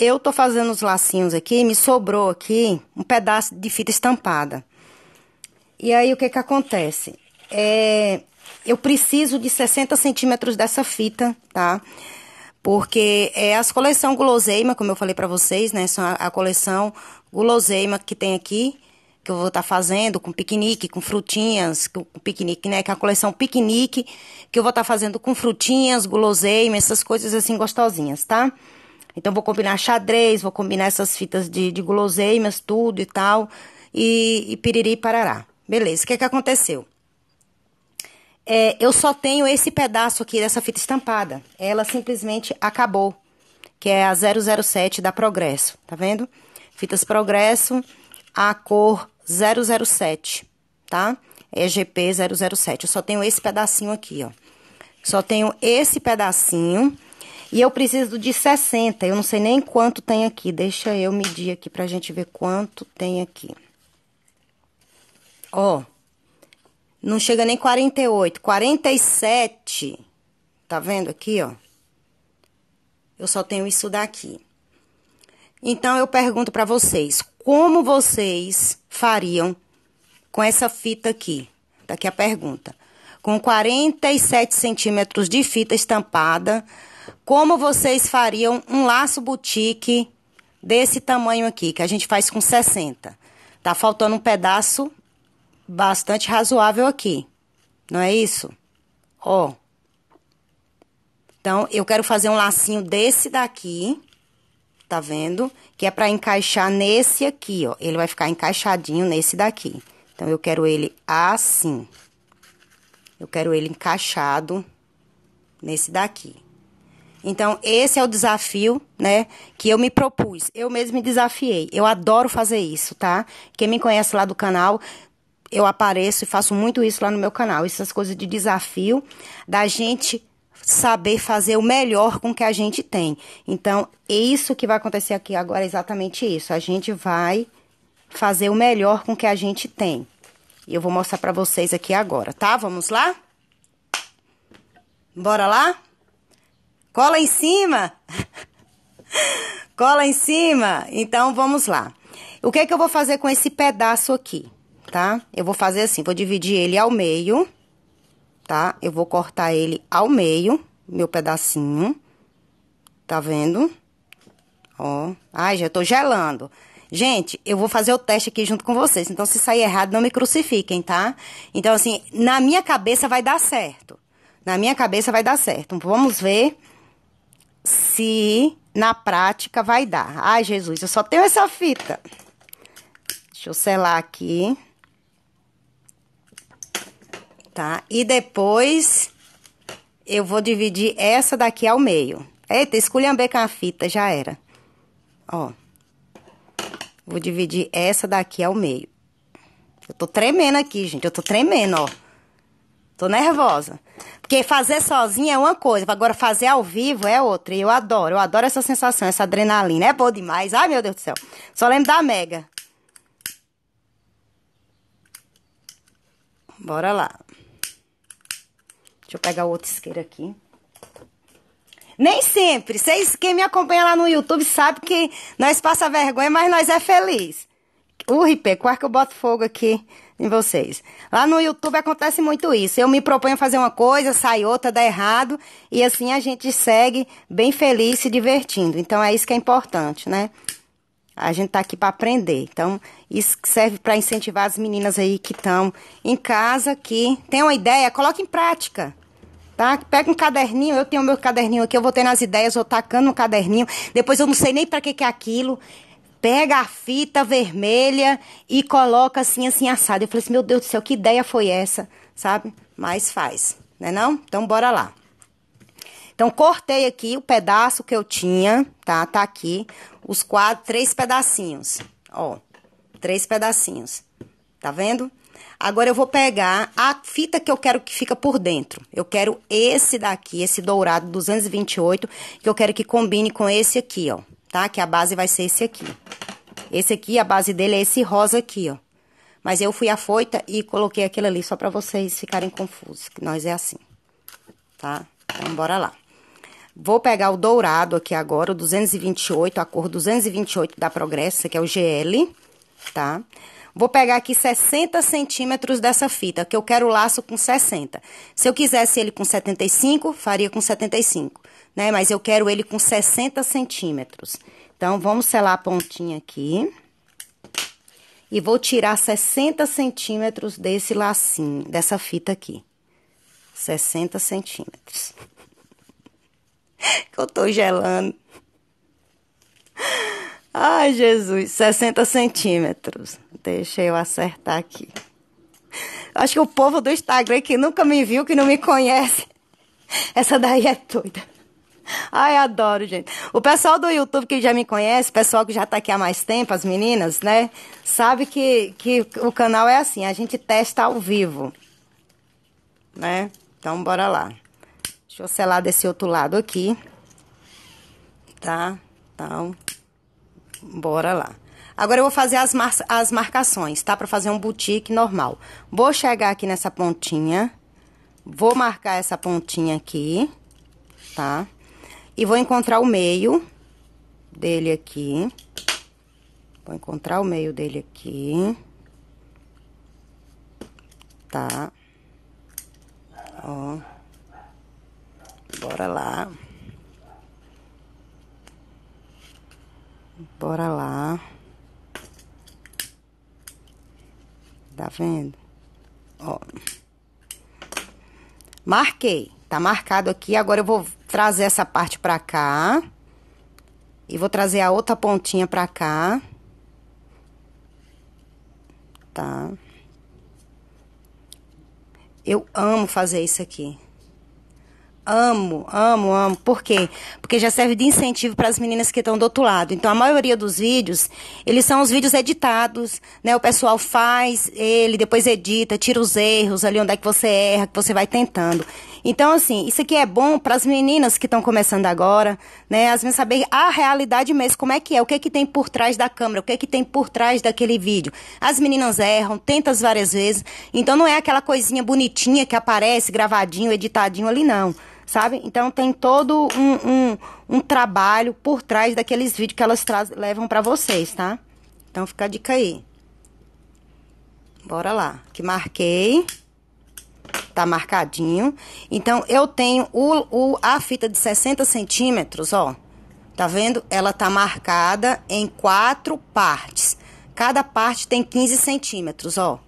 Eu tô fazendo os lacinhos aqui, me sobrou aqui um pedaço de fita estampada. E aí, o que que acontece? É, eu preciso de 60 centímetros dessa fita, tá? Porque é as coleção guloseima, como eu falei para vocês, né? São a, a, coleção guloseima que tem aqui, que eu vou estar tá fazendo com piquenique, com frutinhas, com, piquenique, né? Que é a coleção piquenique, que eu vou estar tá fazendo com frutinhas, guloseima, essas coisas assim gostosinhas, tá? Então vou combinar xadrez, vou combinar essas fitas de, de guloseimas, tudo e tal, e, e piriri e parará. Beleza, o que, é que aconteceu? É, eu só tenho esse pedaço aqui dessa fita estampada. Ela simplesmente acabou, que é a 007 da Progresso, tá vendo? Fitas Progresso, a cor 007, tá? EGP é 007. Eu só tenho esse pedacinho aqui, ó. Só tenho esse pedacinho e eu preciso de 60. Eu não sei nem quanto tem aqui. Deixa eu medir aqui pra gente ver quanto tem aqui. Ó. Não chega nem 48. 47. Tá vendo aqui, ó? Eu só tenho isso daqui. Então, eu pergunto para vocês. Como vocês fariam com essa fita aqui? Tá aqui a pergunta. Com 47 centímetros de fita estampada como vocês fariam um laço boutique desse tamanho aqui, que a gente faz com 60? Tá faltando um pedaço bastante razoável aqui, não é isso? Ó. Então, eu quero fazer um lacinho desse daqui, tá vendo? Que é para encaixar nesse aqui, ó. Ele vai ficar encaixadinho nesse daqui. Então, eu quero ele assim. Eu quero ele encaixado nesse daqui. Então, esse é o desafio, né, que eu me propus. Eu mesmo me desafiei. Eu adoro fazer isso, tá? Quem me conhece lá do canal, eu apareço e faço muito isso lá no meu canal. Essas coisas de desafio da gente saber fazer o melhor com o que a gente tem. Então, isso que vai acontecer aqui agora é exatamente isso. A gente vai fazer o melhor com o que a gente tem. E eu vou mostrar para vocês aqui agora, tá? Vamos lá? Bora lá? Cola em cima! Cola em cima! Então vamos lá. O que é que eu vou fazer com esse pedaço aqui, tá? Eu vou fazer assim, vou dividir ele ao meio, tá? Eu vou cortar ele ao meio, meu pedacinho. Tá vendo? Ó. Ai, já tô gelando. Gente, eu vou fazer o teste aqui junto com vocês. Então, se sair errado, não me crucifiquem, tá? Então, assim, na minha cabeça vai dar certo. Na minha cabeça vai dar certo. Vamos ver se na prática vai dar. Ai, Jesus, eu só tenho essa fita. Deixa eu selar aqui. Tá? E depois eu vou dividir essa daqui ao meio. Eita, esculhambei com a fita, já era. Ó. Vou dividir essa daqui ao meio. Eu tô tremendo aqui, gente. Eu tô tremendo, ó. Tô nervosa. Porque fazer sozinha é uma coisa, agora fazer ao vivo é outra. E eu adoro, eu adoro essa sensação, essa adrenalina. É boa demais. Ai, meu Deus do céu. Só lembro da Mega. Bora lá. Deixa eu pegar o outro isqueiro aqui. Nem sempre. Vocês, quem me acompanha lá no YouTube sabe que nós passa vergonha, mas nós é feliz. Urripe, quase que eu boto fogo aqui em vocês. Lá no YouTube acontece muito isso. Eu me proponho a fazer uma coisa, sai outra, dá errado. E assim a gente segue bem feliz, se divertindo. Então é isso que é importante, né? A gente tá aqui para aprender. Então, isso serve para incentivar as meninas aí que estão em casa, que tem uma ideia, coloca em prática. Tá? Pega um caderninho, eu tenho meu caderninho aqui, eu vou ter nas ideias, vou tacando um caderninho. Depois eu não sei nem para que que é aquilo pega a fita vermelha e coloca assim, assim, assado. Eu falei assim, meu Deus do céu, que ideia foi essa, sabe? Mas faz, né não, Então, bora lá. Então, cortei aqui o pedaço que eu tinha, tá? Tá aqui os quatro, três pedacinhos, ó, três pedacinhos, tá vendo? Agora, eu vou pegar a fita que eu quero que fica por dentro. Eu quero esse daqui, esse dourado 228, que eu quero que combine com esse aqui, ó tá? Que a base vai ser esse aqui. Esse aqui, a base dele é esse rosa aqui, ó. Mas eu fui afoita e coloquei aquilo ali só pra vocês ficarem confusos, que nós é assim, tá? Então, bora lá. Vou pegar o dourado aqui agora, o 228, a cor 228 da Progressa, que é o GL, tá? Vou pegar aqui 60 centímetros dessa fita, que eu quero o laço com 60. Se eu quisesse ele com 75, faria com 75 né? Mas eu quero ele com 60 centímetros. Então, vamos selar a pontinha aqui. E vou tirar 60 centímetros desse lacinho, dessa fita aqui. 60 centímetros. que eu tô gelando. Ai, Jesus, 60 centímetros. Deixa eu acertar aqui. Acho que o povo do Instagram que nunca me viu, que não me conhece, essa daí é doida. Ai, adoro, gente. O pessoal do YouTube que já me conhece, o pessoal que já está aqui há mais tempo, as meninas, né? Sabe que, que o canal é assim, a gente testa ao vivo. Né? Então, bora lá. Deixa eu selar desse outro lado aqui. Tá? Então, bora lá. Agora eu vou fazer as, mar as marcações, tá? Pra fazer um boutique normal. Vou chegar aqui nessa pontinha. Vou marcar essa pontinha aqui, tá? Tá? E vou encontrar o meio dele aqui. Vou encontrar o meio dele aqui. Tá? Ó. Bora lá. Bora lá. Tá vendo? Ó. Marquei. Tá marcado aqui. Agora eu vou trazer essa parte pra cá. E vou trazer a outra pontinha pra cá. Tá? Eu amo fazer isso aqui. Amo, amo, amo. Por quê? Porque já serve de incentivo para as meninas que estão do outro lado. Então, a maioria dos vídeos, eles são os vídeos editados, né? O pessoal faz ele, depois edita, tira os erros ali onde é que você erra, que você vai tentando. Então, assim, isso aqui é bom para as meninas que estão começando agora, né? As meninas saber a realidade mesmo, como é que é, o que é que tem por trás da câmera, o que é que tem por trás daquele vídeo. As meninas erram, tentam várias vezes. Então, não é aquela coisinha bonitinha que aparece gravadinho, editadinho ali, não sabe? Então tem todo um, um, um, trabalho por trás daqueles vídeos que elas levam para vocês, tá? Então fica a dica aí. Bora lá, que marquei tá marcadinho. Então, eu tenho o, o, a fita de 60 centímetros, ó. Tá vendo? Ela tá marcada em quatro partes. Cada parte tem 15 centímetros, ó.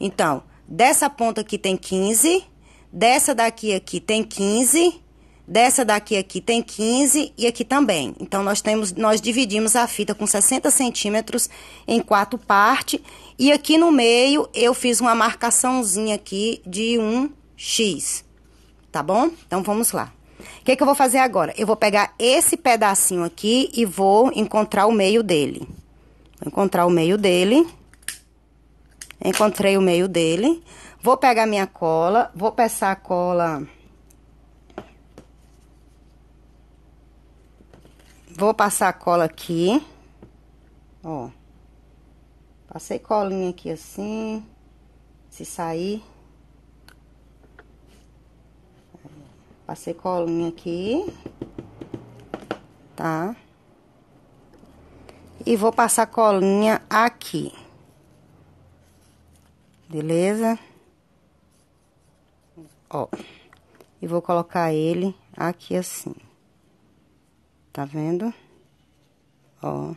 Então, dessa ponta aqui tem 15, dessa daqui aqui tem 15 Dessa daqui aqui tem 15 e aqui também. Então, nós temos, nós dividimos a fita com 60 centímetros em quatro partes. E aqui no meio, eu fiz uma marcaçãozinha aqui de um X, tá bom? Então, vamos lá. O que, é que eu vou fazer agora? Eu vou pegar esse pedacinho aqui e vou encontrar o meio dele. Vou encontrar o meio dele. Encontrei o meio dele. Vou pegar minha cola, vou passar a cola Vou passar a cola aqui. Ó. Passei colinha aqui assim. Se sair. Passei colinha aqui. Tá? E vou passar colinha aqui. Beleza? Ó. E vou colocar ele aqui assim tá vendo? Ó.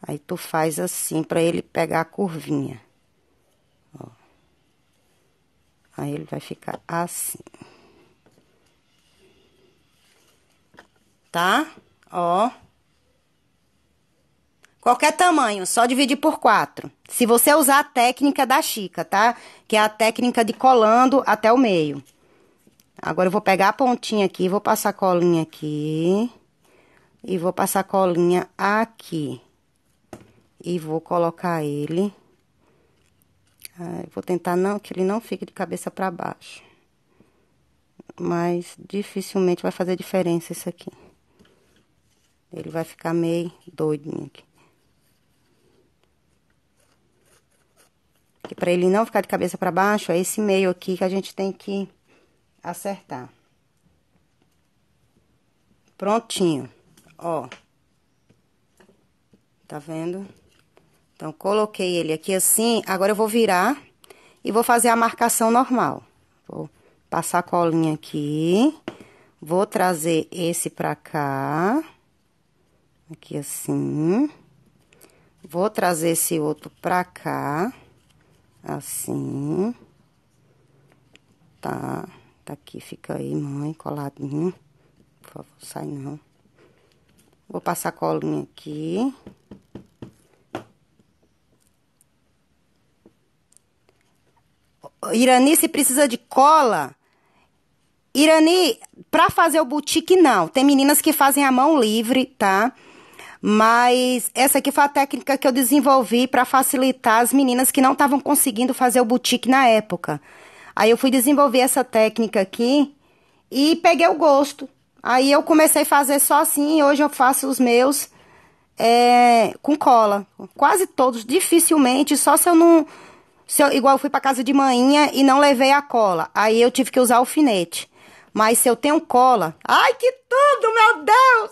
Aí tu faz assim pra ele pegar a curvinha. Ó. Aí ele vai ficar assim. Tá? Ó. Qualquer tamanho, só dividir por quatro. Se você usar a técnica da chica, tá? Que é a técnica de colando até o meio. Agora eu vou pegar a pontinha aqui, vou passar colinha aqui. E vou passar colinha aqui. E vou colocar ele. Ah, vou tentar não que ele não fique de cabeça para baixo. Mas dificilmente vai fazer diferença isso aqui. Ele vai ficar meio doidinho aqui. Que para ele não ficar de cabeça para baixo, é esse meio aqui que a gente tem que acertar. Prontinho, ó. Tá vendo? Então, coloquei ele aqui assim. Agora, eu vou virar e vou fazer a marcação normal. Vou passar a colinha aqui. Vou trazer esse pra cá. Aqui assim. Vou trazer esse outro pra cá. Assim. Tá? Tá aqui, fica aí, mãe, coladinho. Por favor, sai não. Vou passar a colinha aqui. Irani, se precisa de cola... Irani, para fazer o boutique, não. Tem meninas que fazem a mão livre, tá? Mas essa aqui foi a técnica que eu desenvolvi para facilitar as meninas que não estavam conseguindo fazer o boutique na época. Aí eu fui desenvolver essa técnica aqui e peguei o gosto. Aí eu comecei a fazer só assim, e hoje eu faço os meus é, com cola. Quase todos, dificilmente, só se eu não. Se eu, igual eu fui para casa de manhã e não levei a cola. Aí eu tive que usar alfinete. Mas se eu tenho cola. Ai, que tudo, meu Deus!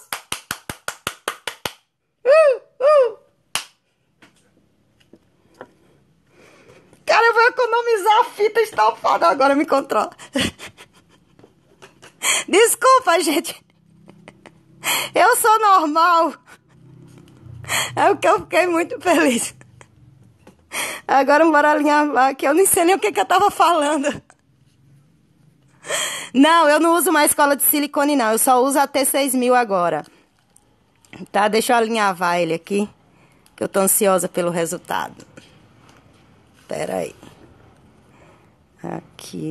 fita estofada, agora me controla. Desculpa, gente. Eu sou normal. É o que eu fiquei muito feliz. Agora bora alinhavar que eu nem sei nem o que, que eu tava falando. Não, eu não uso mais cola de silicone, não. Eu só uso a T6000 agora. Tá? Deixa eu alinhavar ele aqui. Que eu tô ansiosa pelo resultado. Pera aí. Tá aqui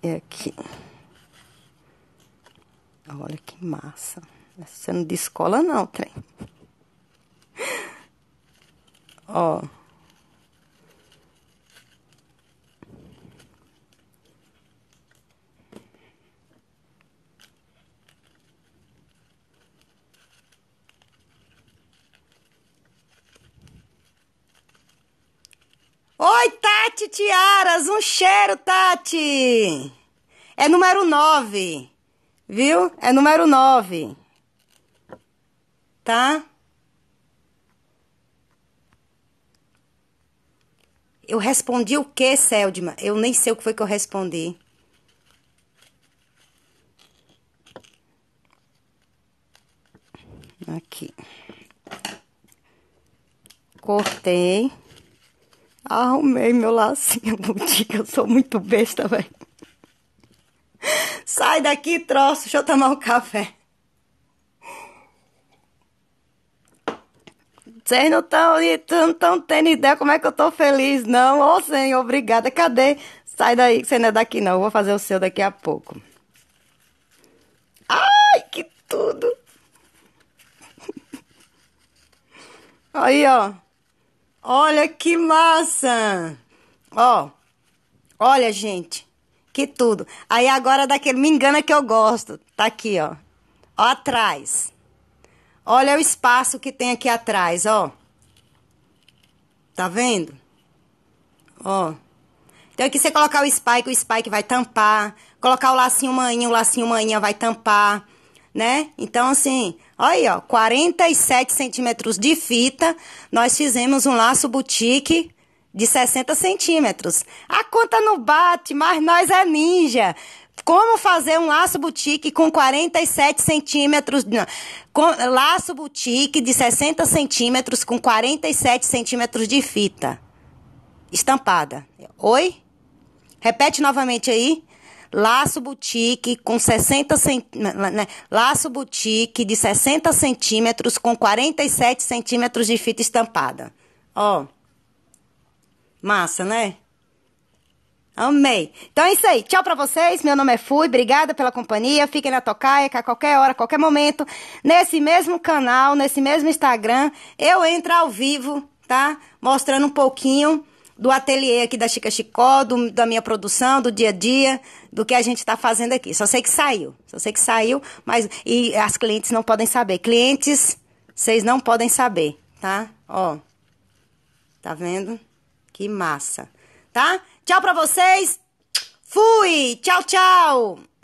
e é aqui. Olha que massa. Você não descola não, trem. Ó. Tati Tiaras, um cheiro, Tati! É número 9, viu? É número 9, tá? Eu respondi o que, Seldma? Eu nem sei o que foi que eu respondi. Aqui. Cortei. Arrumei meu lacinho, que eu sou muito besta, velho. Sai daqui, troço, deixa eu tomar um café. Vocês não estão não tão tendo ideia como é que eu tô feliz, não. Ô, oh, Senhor, obrigada. Cadê? Sai daí, que você não é daqui, não. Eu vou fazer o seu daqui a pouco. Ai, que tudo! Aí, ó. Olha que massa! Ó, olha, gente, que tudo. Aí agora é daquele me engana que eu gosto. Tá aqui, ó. Ó atrás. Olha o espaço que tem aqui atrás, ó. Tá vendo? Ó. Então aqui você colocar o spike, o spike vai tampar. Colocar o lacinho maninha, o lacinho maninha vai tampar, né? Então assim, Aí, ó, 47 centímetros de fita, nós fizemos um laço boutique de 60 centímetros. A conta não bate, mas nós é ninja. Como fazer um laço boutique com 47 centímetros? Não, com, laço boutique de 60 centímetros com 47 centímetros de fita estampada. Oi? Repete novamente aí. Laço boutique com 60 cent... Né, né, né? Laço boutique de 60 centímetros com 47 centímetros de fita estampada. Ó. Massa, né? Amei. Então é isso aí. Tchau pra vocês. Meu nome é Fui. Obrigada pela companhia. Fiquem na tocaia que a qualquer hora, a qualquer momento, nesse mesmo canal, nesse mesmo Instagram, eu entro ao vivo, tá? Mostrando um pouquinho do ateliê aqui da Chica Chicó, do, da minha produção, do dia a dia, do que a gente está fazendo aqui. Só sei que saiu, só sei que saiu, mas e as clientes não podem saber. Clientes, vocês não podem saber, tá? Ó, tá vendo? Que massa, tá? Tchau para vocês. Fui, tchau, tchau.